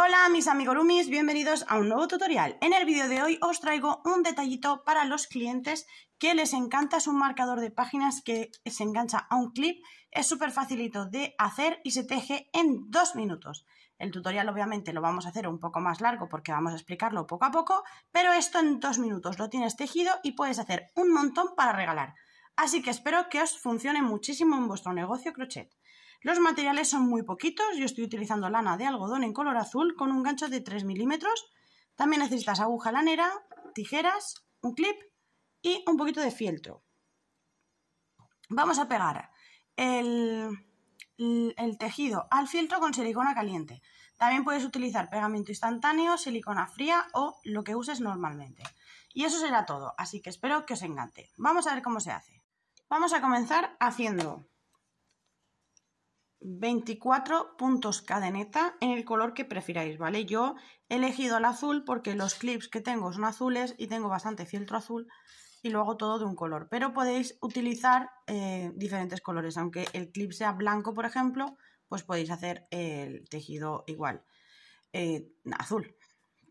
Hola mis amigos rumis bienvenidos a un nuevo tutorial. En el vídeo de hoy os traigo un detallito para los clientes que les encanta, es un marcador de páginas que se engancha a un clip, es súper facilito de hacer y se teje en dos minutos. El tutorial obviamente lo vamos a hacer un poco más largo porque vamos a explicarlo poco a poco, pero esto en dos minutos lo tienes tejido y puedes hacer un montón para regalar. Así que espero que os funcione muchísimo en vuestro negocio crochet. Los materiales son muy poquitos, yo estoy utilizando lana de algodón en color azul con un gancho de 3 milímetros. También necesitas aguja lanera, tijeras, un clip y un poquito de fieltro. Vamos a pegar el, tejido al fieltro con silicona caliente. También puedes utilizar pegamento instantáneo, silicona fría o lo que uses normalmente. Y eso será todo, así que espero que os encante. Vamos a ver cómo se hace. Vamos a comenzar haciendo 24 puntos cadeneta en el color que prefiráis, ¿vale? Yo he elegido el azul porque los clips que tengo son azules y tengo bastante fieltro azul y lo hago todo de un color. Pero podéis utilizar eh, diferentes colores, aunque el clip sea blanco, por ejemplo, pues podéis hacer el tejido igual, eh, azul,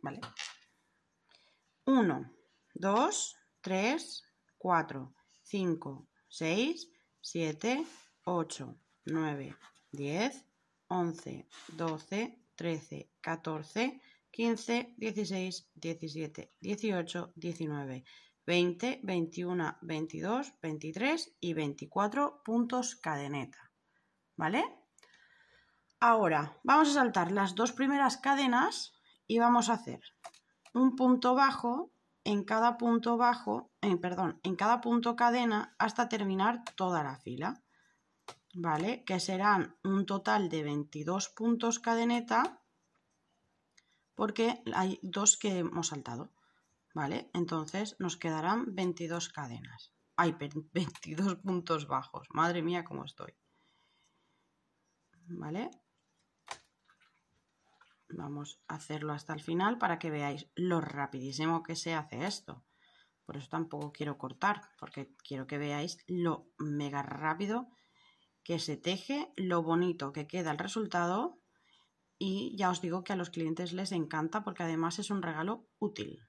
¿vale? 1, 2, 3, 4, 5, 6, 7, 8, 9, 10, 11, 12, 13, 14, 15, 16, 17, 18, 19, 20, 21, 22, 23 y 24 puntos cadeneta. ¿Vale? Ahora, vamos a saltar las dos primeras cadenas y vamos a hacer un punto bajo en cada punto bajo, en, perdón, en cada punto cadena hasta terminar toda la fila. ¿vale? Que serán un total de 22 puntos cadeneta porque hay dos que hemos saltado, ¿vale? Entonces nos quedarán 22 cadenas. Hay 22 puntos bajos. Madre mía, cómo estoy. ¿Vale? Vamos a hacerlo hasta el final para que veáis lo rapidísimo que se hace esto. Por eso tampoco quiero cortar, porque quiero que veáis lo mega rápido que se teje, lo bonito que queda el resultado y ya os digo que a los clientes les encanta porque además es un regalo útil.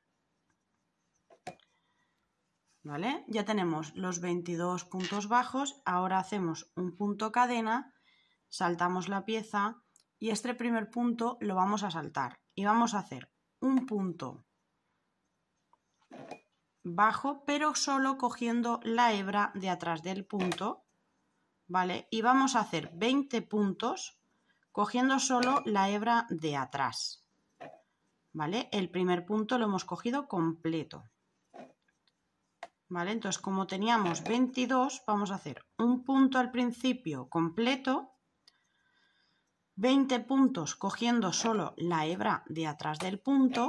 ¿Vale? Ya tenemos los 22 puntos bajos, ahora hacemos un punto cadena, saltamos la pieza y este primer punto lo vamos a saltar y vamos a hacer un punto bajo pero solo cogiendo la hebra de atrás del punto y vamos a hacer 20 puntos cogiendo solo la hebra de atrás, ¿vale? El primer punto lo hemos cogido completo, Entonces, como teníamos 22, vamos a hacer un punto al principio completo, 20 puntos cogiendo solo la hebra de atrás del punto,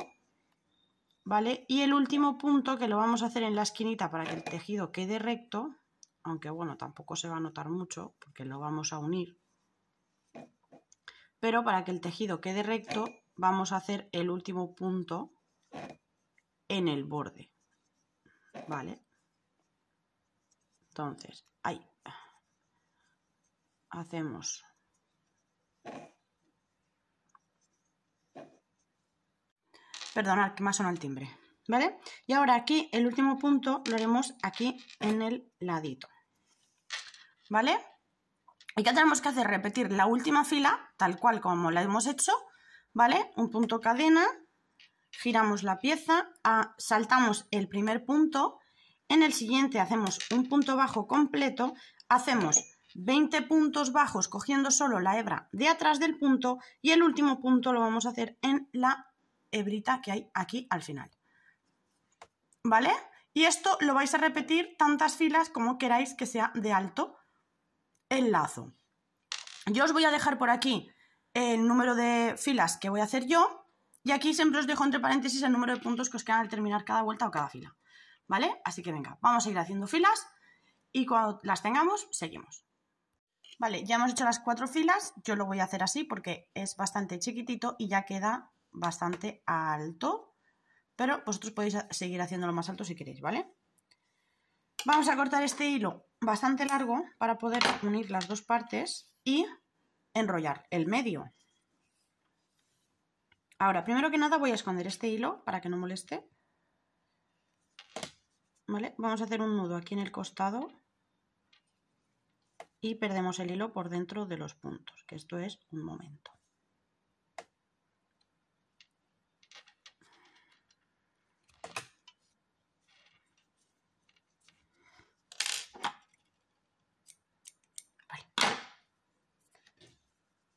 Y el último punto que lo vamos a hacer en la esquinita para que el tejido quede recto, aunque bueno, tampoco se va a notar mucho porque lo vamos a unir. Pero para que el tejido quede recto, vamos a hacer el último punto en el borde, ¿vale? Entonces, ahí, hacemos perdonad que más son el timbre, ¿vale? Y ahora aquí el último punto lo haremos aquí en el ladito. ¿vale? ¿Y qué tenemos que hacer? Repetir la última fila, tal cual como la hemos hecho, ¿vale? Un punto cadena, giramos la pieza, saltamos el primer punto, en el siguiente hacemos un punto bajo completo, hacemos 20 puntos bajos cogiendo solo la hebra de atrás del punto y el último punto lo vamos a hacer en la hebrita que hay aquí al final. ¿Vale? Y esto lo vais a repetir tantas filas como queráis que sea de alto el lazo Yo os voy a dejar por aquí el número de filas que voy a hacer yo y aquí siempre os dejo entre paréntesis el número de puntos que os quedan al terminar cada vuelta o cada fila. ¿Vale? Así que venga, vamos a ir haciendo filas y cuando las tengamos, seguimos. Vale, ya hemos hecho las cuatro filas, yo lo voy a hacer así porque es bastante chiquitito y ya queda bastante alto, pero vosotros podéis seguir haciéndolo más alto si queréis, ¿vale? Vamos a cortar este hilo bastante largo para poder unir las dos partes y enrollar el medio. Ahora, primero que nada voy a esconder este hilo para que no moleste. Vamos a hacer un nudo aquí en el costado y perdemos el hilo por dentro de los puntos, que esto es un momento.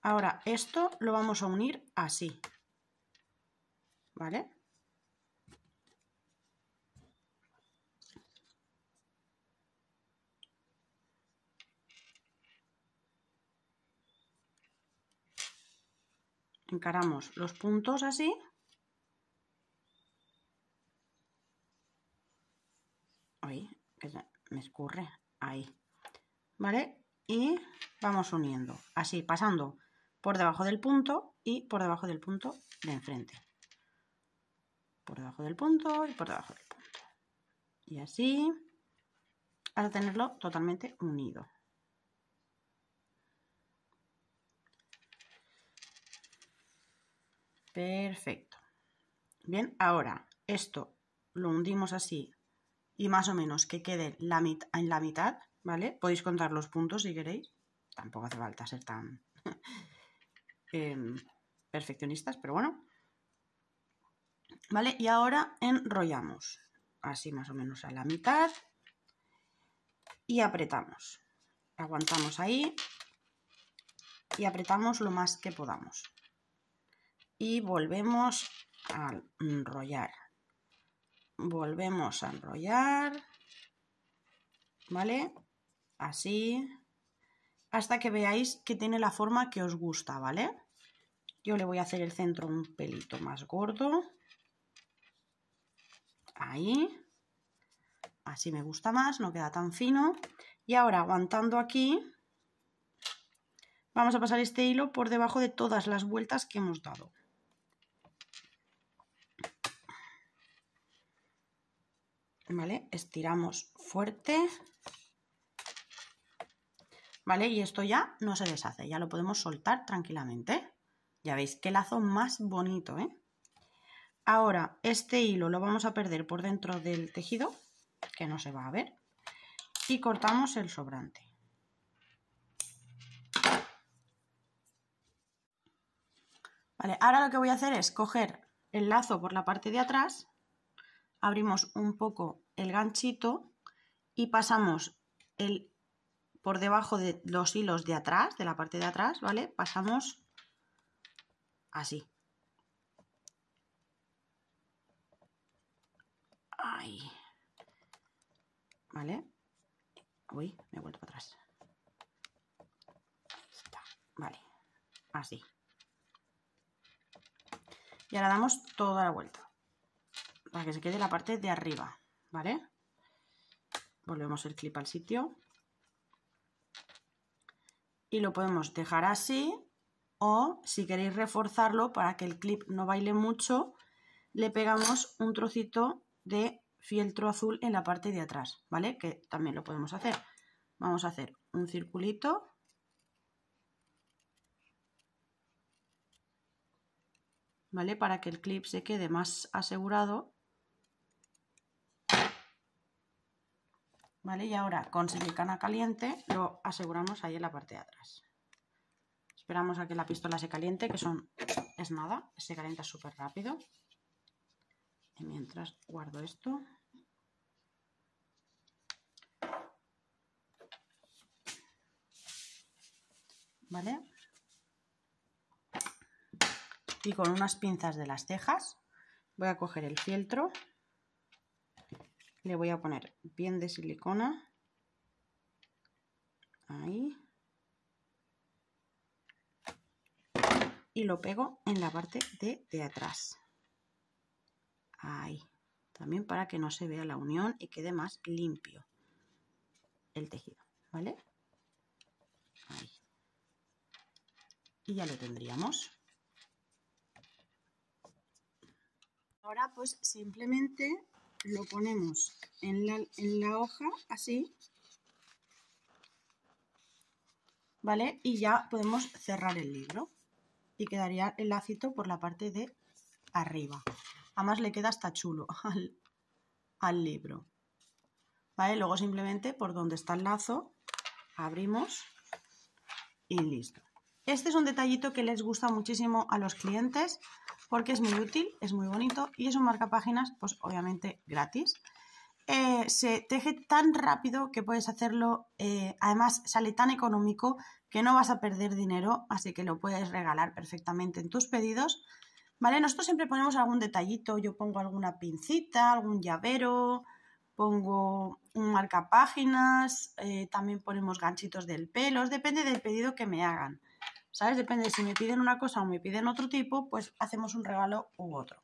Ahora esto lo vamos a unir así, ¿vale? Encaramos los puntos así. Ahí, me escurre, ahí, ¿vale? Y vamos uniendo, así, pasando por debajo del punto y por debajo del punto de enfrente. Por debajo del punto y por debajo del punto. Y así hasta tenerlo totalmente unido. Perfecto. Bien, ahora esto lo hundimos así y más o menos que quede en la mitad, ¿vale? Podéis contar los puntos si queréis. Tampoco hace falta ser tan Em, perfeccionistas, pero bueno. ¿Vale? Y ahora enrollamos, así más o menos a la mitad, y apretamos. Aguantamos ahí y apretamos lo más que podamos. Y volvemos a enrollar. Volvemos a enrollar, ¿vale? Así, hasta que veáis que tiene la forma que os gusta, ¿vale? Yo le voy a hacer el centro un pelito más gordo. Ahí. Así me gusta más, no queda tan fino. Y ahora aguantando aquí, vamos a pasar este hilo por debajo de todas las vueltas que hemos dado. ¿Vale? Estiramos fuerte. ¿Vale? Y esto ya no se deshace, ya lo podemos soltar tranquilamente. Ya veis, qué lazo más bonito, ¿eh? Ahora, este hilo lo vamos a perder por dentro del tejido, que no se va a ver, y cortamos el sobrante. Vale, ahora lo que voy a hacer es coger el lazo por la parte de atrás, abrimos un poco el ganchito y pasamos el, por debajo de los hilos de atrás, de la parte de atrás, ¿vale? Pasamos Así. Ahí. ¿Vale? Uy, me he vuelto para atrás. está. Vale. Así. Y ahora damos toda la vuelta. Para que se quede la parte de arriba. ¿Vale? Volvemos el clip al sitio. Y lo podemos dejar así o si queréis reforzarlo para que el clip no baile mucho, le pegamos un trocito de fieltro azul en la parte de atrás, ¿vale? Que también lo podemos hacer. Vamos a hacer un circulito. ¿Vale? Para que el clip se quede más asegurado. ¿Vale? Y ahora con silicona caliente lo aseguramos ahí en la parte de atrás esperamos a que la pistola se caliente, que son es nada, se calienta súper rápido. Y mientras guardo esto. ¿Vale? Y con unas pinzas de las cejas voy a coger el fieltro. Le voy a poner bien de silicona. y lo pego en la parte de, de atrás. Ahí. También para que no se vea la unión y quede más limpio el tejido, ¿vale? Ahí. Y ya lo tendríamos. Ahora pues simplemente lo ponemos en la, en la hoja así, ¿vale? Y ya podemos cerrar el libro y quedaría el lacito por la parte de arriba. Además le queda hasta chulo al, libro. Luego simplemente por donde está el lazo abrimos y listo. Este es un detallito que les gusta muchísimo a los clientes porque es muy útil, es muy bonito y es un páginas pues obviamente gratis. Eh, se teje tan rápido que puedes hacerlo, eh, además sale tan económico que no vas a perder dinero, así que lo puedes regalar perfectamente en tus pedidos. ¿Vale? Nosotros siempre ponemos algún detallito, yo pongo alguna pincita, algún llavero, pongo un marcapáginas, eh, también ponemos ganchitos del pelo, depende del pedido que me hagan. ¿Sabes? Depende si me piden una cosa o me piden otro tipo, pues hacemos un regalo u otro.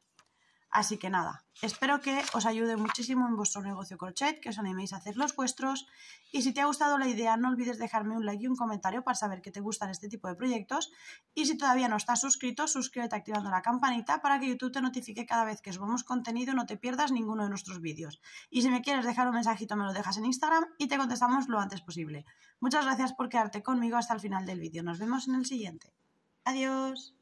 Así que nada, espero que os ayude muchísimo en vuestro negocio crochet, que os animéis a hacer los vuestros y si te ha gustado la idea no olvides dejarme un like y un comentario para saber que te gustan este tipo de proyectos y si todavía no estás suscrito, suscríbete activando la campanita para que YouTube te notifique cada vez que subamos contenido y no te pierdas ninguno de nuestros vídeos. Y si me quieres dejar un mensajito me lo dejas en Instagram y te contestamos lo antes posible. Muchas gracias por quedarte conmigo hasta el final del vídeo, nos vemos en el siguiente. Adiós.